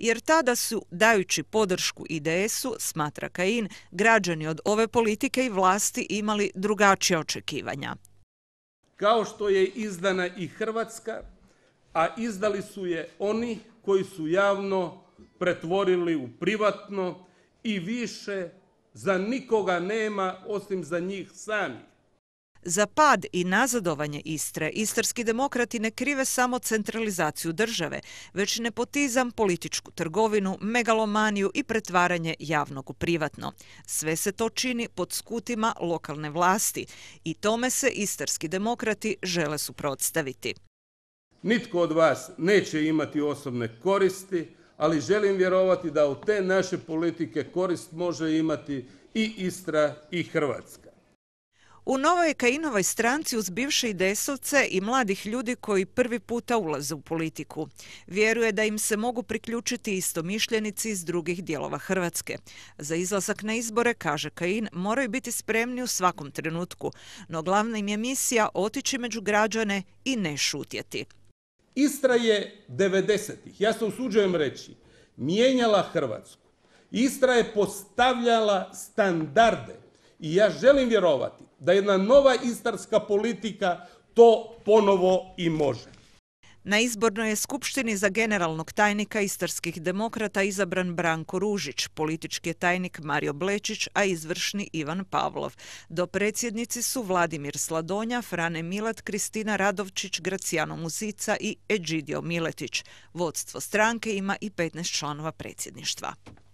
jer tada su, dajući podršku IDS-u, smatra Kain, građani od ove politike i vlasti imali drugačije očekivanja. Kao što je izdana i Hrvatska, a izdali su je oni koji su javno pretvorili u privatno i više za nikoga nema osim za njih samih. Za pad i nazadovanje Istre, istarski demokrati ne krive samo centralizaciju države, već nepotizam, političku trgovinu, megalomaniju i pretvaranje javnog u privatno. Sve se to čini pod skutima lokalne vlasti i tome se istarski demokrati žele suprotstaviti. Nitko od vas neće imati osobne koristi, ali želim vjerovati da u te naše politike korist može imati i Istra i Hrvatska. U novoj Kainovoj stranci uz bivše desovce i mladih ljudi koji prvi puta ulaze u politiku. Vjeruje da im se mogu priključiti mišljenici iz drugih dijelova Hrvatske. Za izlazak na izbore, kaže Kain, moraju biti spremni u svakom trenutku, no glavna im je misija otići među građane i ne šutjeti. Istra je 90-ih, ja se usuđujem reći, mijenjala Hrvatsku. Istra je postavljala standarde i ja želim vjerovati da jedna nova istarska politika to ponovo i može. Na izbornoj je skupštini za generalnog tajnika istarskih demokrata izabran Branko Ružić, politički je tajnik Mario Blečić, a izvršni Ivan Pavlov. Do predsjednici su Vladimir Sladonja, Frane Milat, Kristina Radovčić, Gracijano Muzica i Eđidio Miletić. Vodstvo stranke ima i 15 članova predsjedništva.